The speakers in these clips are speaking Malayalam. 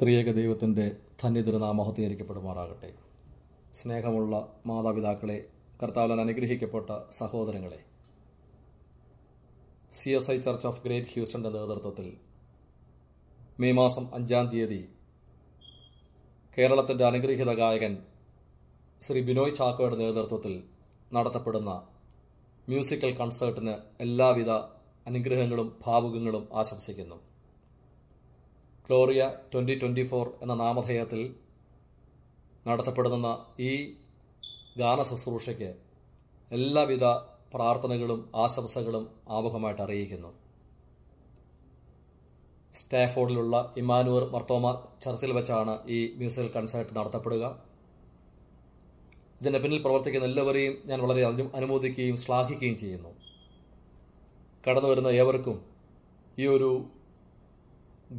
ത്രിയേക ദൈവത്തിൻ്റെ ധന്യതിര നാമഹത്തീകരിക്കപ്പെടുമാറാകട്ടെ സ്നേഹമുള്ള മാതാപിതാക്കളെ കർത്താവിലാൻ അനുഗ്രഹിക്കപ്പെട്ട സഹോദരങ്ങളെ C S I church of great ഹ്യൂസ്റ്റന്റെ നേതൃത്വത്തിൽ മെയ് മാസം അഞ്ചാം തീയതി കേരളത്തിൻ്റെ അനുഗ്രഹീത ഗായകൻ ശ്രീ ബിനോയ് ചാക്കോയുടെ നേതൃത്വത്തിൽ നടത്തപ്പെടുന്ന മ്യൂസിക്കൽ കൺസേർട്ടിന് എല്ലാവിധ അനുഗ്രഹങ്ങളും ഭാവുകങ്ങളും ആശംസിക്കുന്നു ഗ്ലോറിയ ട്വൻ്റി ട്വൻ്റി ഫോർ എന്ന നാമധേയത്തിൽ നടത്തപ്പെടുന്ന ഈ ഗാന ശുശ്രൂഷയ്ക്ക് എല്ലാവിധ പ്രാർത്ഥനകളും ആശംസകളും ആമുഖമായിട്ട് അറിയിക്കുന്നു സ്റ്റാഫോർഡിലുള്ള ഇമാനുവർ മർത്തോമ ചർച്ചിൽ വെച്ചാണ് ഈ മ്യൂസിക്കൽ കൺസേർട്ട് നടത്തപ്പെടുക ഇതിൻ്റെ പിന്നിൽ പ്രവർത്തിക്കുന്ന എല്ലാവരെയും ഞാൻ വളരെ അനുമോദിക്കുകയും ശ്ലാഘിക്കുകയും ചെയ്യുന്നു കടന്നു വരുന്ന ഏവർക്കും ഈ ഒരു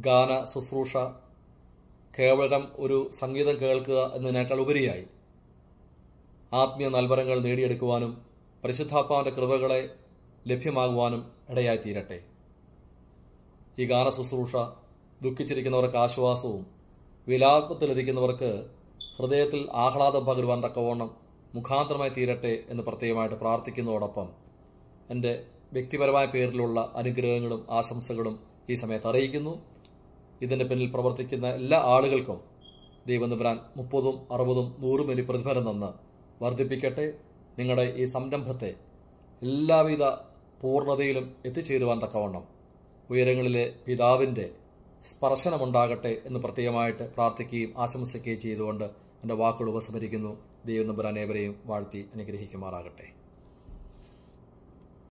ഗാന ശുശ്രൂഷ കേവലം ഒരു സംഗീതം കേൾക്കുക എന്നതിനേക്കാൾ ഉപരിയായി ആത്മീയ നൽവരങ്ങൾ നേടിയെടുക്കുവാനും പരിശുദ്ധാത്മാവിൻ്റെ കൃപകളെ ലഭ്യമാകുവാനും ഇടയായി തീരട്ടെ ഈ ഗാന ശുശ്രൂഷ ദുഃഖിച്ചിരിക്കുന്നവർക്ക് ആശ്വാസവും വിലാപത്തിലിരിക്കുന്നവർക്ക് ഹൃദയത്തിൽ ആഹ്ലാദം പകരുവാൻ തക്കവണ്ണം മുഖാന്തരമായി തീരട്ടെ എന്ന് പ്രത്യേകമായിട്ട് പ്രാർത്ഥിക്കുന്നതോടൊപ്പം എൻ്റെ വ്യക്തിപരമായ പേരിലുള്ള അനുഗ്രഹങ്ങളും ആശംസകളും ഈ സമയത്ത് അറിയിക്കുന്നു ഇതിൻ്റെ പിന്നിൽ പ്രവർത്തിക്കുന്ന എല്ലാ ആളുകൾക്കും ദൈവം തമ്പുരാൻ മുപ്പതും അറുപതും നൂറും എലി പ്രതിഫലം തന്ന് വർദ്ധിപ്പിക്കട്ടെ നിങ്ങളുടെ ഈ സംരംഭത്തെ എല്ലാവിധ പൂർണ്ണതയിലും എത്തിച്ചേരുവാൻ തക്കവണ്ണം ഉയരങ്ങളിലെ പിതാവിൻ്റെ സ്പർശനമുണ്ടാകട്ടെ എന്ന് പ്രത്യേകമായിട്ട് പ്രാർത്ഥിക്കുകയും ആശംസിക്കുകയും ചെയ്തുകൊണ്ട് എൻ്റെ വാക്കുകൾ ഉപസമരിക്കുന്നു ദൈവം നമ്പുരാനേവരെയും വാഴ്ത്തി അനുഗ്രഹിക്കുമാറാകട്ടെ